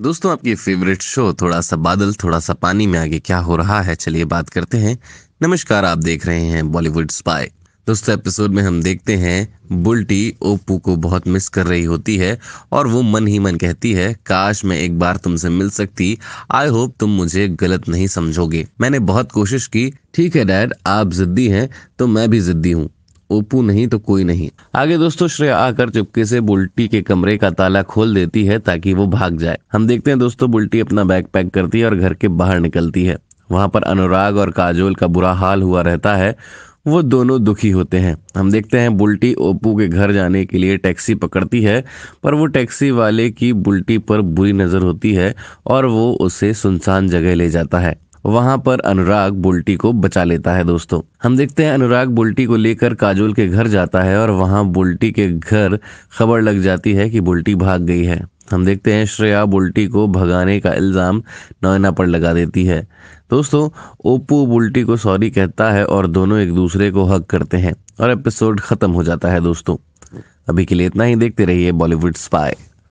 दोस्तों आपकी favourite show थोड़ा सा बादल थोड़ा सा पानी में आगे क्या हो रहा है चलिए बात करते हैं नमस्कार आप देख रहे हैं बॉलीवुड स्पाई दोस्तों एपिसोड में हम देखते हैं बुल्टी ओप्पू को बहुत मिस कर रही होती है और वो मन ही मन कहती है काश मैं एक बार तुमसे मिल सकती आई होप तुम मुझे गलत नहीं समझोगे मैंने बहुत कोशिश की ठीक है डैड आप जिद्दी हैं तो मैं भी जिद्दी हूँ ओपू नहीं तो कोई नहीं आगे दोस्तों श्रेया आकर चुपके से बुल्टी के कमरे का ताला खोल देती है ताकि वो भाग जाए हम देखते हैं दोस्तों बुल्टी अपना बैग पैक करती है और घर के बाहर निकलती है वहां पर अनुराग और काजोल का बुरा हाल हुआ रहता है वो दोनों दुखी होते हैं हम देखते हैं बुल्टी ओपू के घर जाने के लिए टैक्सी पकड़ती है पर वो टैक्सी वाले की बुल्टी पर बुरी नज़र होती है और वो उसे सुनसान जगह ले जाता है वहां पर अनुराग बुल्टी को बचा लेता है दोस्तों हम देखते हैं अनुराग बुल्टी को लेकर काजोल के घर जाता है और वहां बुल्टी के घर खबर लग जाती है कि बुल्टी भाग गई है हम देखते हैं श्रेया बुल्टी को भगाने का इल्ज़ाम नौना पर लगा देती है दोस्तों ओप्पू बुल्टी को सॉरी कहता है और दोनों एक दूसरे को हक करते हैं और एपिसोड ख़त्म हो जाता है दोस्तों अभी के लिए इतना ही देखते रहिए बॉलीवुड स्पाई